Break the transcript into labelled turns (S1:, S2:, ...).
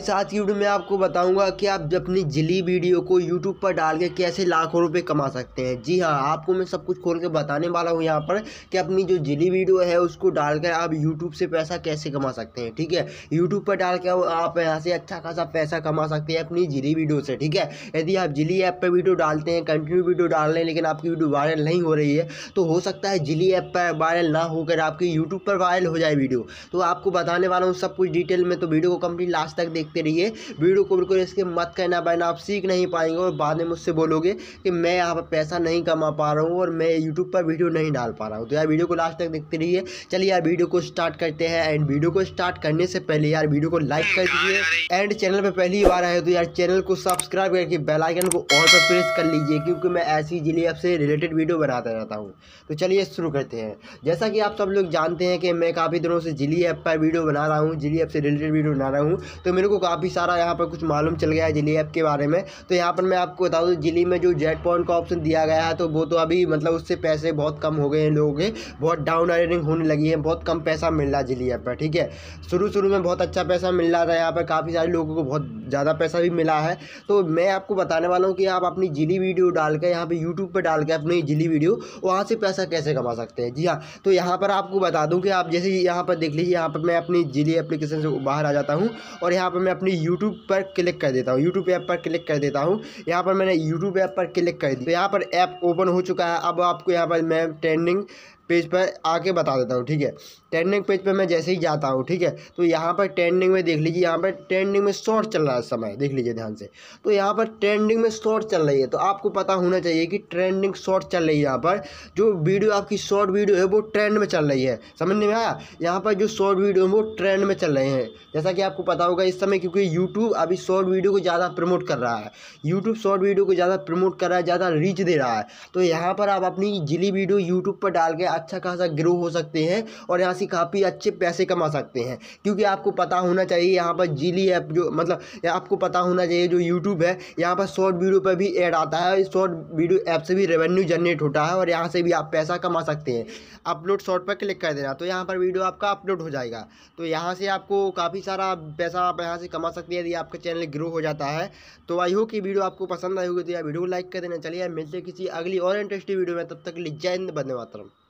S1: साथ आज की वीडियो में आपको बताऊंगा कि आप अपनी जिली वीडियो को यूट्यूब पर डाल के कैसे लाखों रुपए कमा सकते हैं जी हाँ आपको मैं सब कुछ खोल के बताने वाला हूँ यहाँ पर कि अपनी जो जिली वीडियो है उसको डालकर आप यूट्यूब से पैसा कैसे कमा सकते हैं ठीक है यूट्यूब पर डाल के आप यहाँ से अच्छा खासा पैसा कमा सकते हैं अपनी जिली वीडियो से ठीक है यदि आप जिली ऐप पर वीडियो डालते हैं कंटिन्यू वीडियो डाल रहे हैं लेकिन आपकी वीडियो वायरल नहीं हो रही है तो हो सकता है जिली ऐप पर वायरल ना होकर आपकी यूट्यूब पर वायरल हो जाए वीडियो तो आपको बताने वाला हूँ सब कुछ डिटेल में तो वीडियो को कंप्लीट लास्ट तक देख देखते रहिए वीडियो को बिल्कुल इसके मत कहना बहना आप सीख नहीं पाएंगे और बाद में मुझसे बोलोगे कि मैं यहाँ पर पैसा नहीं कमा पा रहा हूँ और मैं यूट्यूब पर वीडियो नहीं डाल पा रहा हूँ तो यार वीडियो को लास्ट तक देखते रहिए चलिए यार वीडियो को स्टार्ट करते हैं एंड वीडियो को स्टार्ट करने से पहले यार वीडियो को लाइक कर दीजिए एंड चैनल पर पहली बार आए तो यार चैनल को सब्सक्राइब करके बेलाइकन को और पर प्रेस कर लीजिए क्योंकि मैं ऐसी जिले आपसे रिलेटेड वीडियो बनाता रहता हूँ तो चलिए शुरू करते हैं जैसा कि आप सब लोग जानते हैं कि मैं काफ़ी दिनों से जिली ऐप पर वीडियो बना रहा हूँ जिली ऐप से रिलेटेड वीडियो बना रहा हूँ तो मेरे को काफ़ी सारा यहाँ पर कुछ मालूम चल गया है जिली ऐप के बारे में तो यहाँ पर मैं आपको बता दूँ जिली में जो जेट पॉइंट का ऑप्शन दिया गया है तो वो तो अभी मतलब उससे पैसे बहुत कम हो गए हैं लोगों के बहुत डाउन अर्निंग होने लगी है बहुत कम पैसा मिल रहा है जिली ऐप पर ठीक है शुरू शुरू में बहुत अच्छा पैसा मिल रहा था यहाँ पर काफ़ी सारे लोगों को बहुत ज़्यादा पैसा भी मिला है तो मैं आपको बताने वाला हूँ कि आप अपनी जिली वीडियो डाल के यहाँ पर यूट्यूब पर डाल के अपनी जिली वीडियो वहाँ से पैसा कैसे कमा सकते हैं जी हाँ तो यहाँ पर आपको बता दूँ कि आप जैसे यहाँ पर देख लीजिए यहाँ पर मैं अपनी जिली एप्लीकेशन से बाहर आ जाता हूँ और यहाँ पर मैं अपनी यूट्यूब पर क्लिक कर देता हूँ यूट्यूब ऐप पर क्लिक कर देता हूँ यहाँ पर मैंने यूट्यूब ऐप पर क्लिक कर दिया तो यहाँ पर ऐप ओपन हो चुका है अब आपको यहाँ पर मैं ट्रेंडिंग पेज पर आके बता देता हूँ ठीक है ट्रेंडिंग पेज पर मैं जैसे ही जाता हूँ ठीक है तो यहाँ पर ट्रेंडिंग में देख लीजिए यहाँ पर ट्रेंडिंग में शॉर्ट चल रहा है समय देख लीजिए ध्यान से तो यहाँ पर ट्रेंडिंग में शॉर्ट चल रही है तो आपको पता होना चाहिए कि ट्रेंडिंग शॉर्ट चल रही है यहाँ पर जो वीडियो आपकी शॉर्ट वीडियो है वो ट्रेंड में चल रही है समझ में आया यहाँ पर जो शॉर्ट वीडियो है वो ट्रेंड में चल रहे हैं जैसा कि आपको पता होगा इस समय क्योंकि यूट्यूब अभी शॉर्ट वीडियो को ज़्यादा प्रमोट कर रहा है यूट्यूब शॉर्ट वीडियो को ज़्यादा प्रमोट कर रहा है ज़्यादा रीच दे रहा है तो यहाँ पर आप अपनी जिली वीडियो यूट्यूब पर डाल के अच्छा खासा ग्रो हो सकते हैं और यहाँ से काफ़ी अच्छे पैसे कमा सकते हैं क्योंकि आपको पता होना चाहिए यहाँ पर जीली ऐप जो मतलब आपको पता होना चाहिए जो यूट्यूब है यहाँ पर शॉर्ट वीडियो पर भी एड आता है शॉर्ट वीडियो ऐप से भी रेवेन्यू जनरेट होता है और यहाँ से भी आप पैसा कमा सकते हैं अपलोड शॉर्ट पर क्लिक कर देना तो यहाँ पर वीडियो आपका अपलोड हो जाएगा तो यहाँ से आपको काफ़ी सारा पैसा आप यहाँ से कमा सकते हैं यदि आपका चैनल ग्रो हो जाता है तो आई होप कि वीडियो आपको पसंद आई होगी तो यार वीडियो को लाइक कर देना चलिए यार मिलते किसी अगली और इंटरेस्टिंग वीडियो में तब तक लीजिए जय बंदे मातरम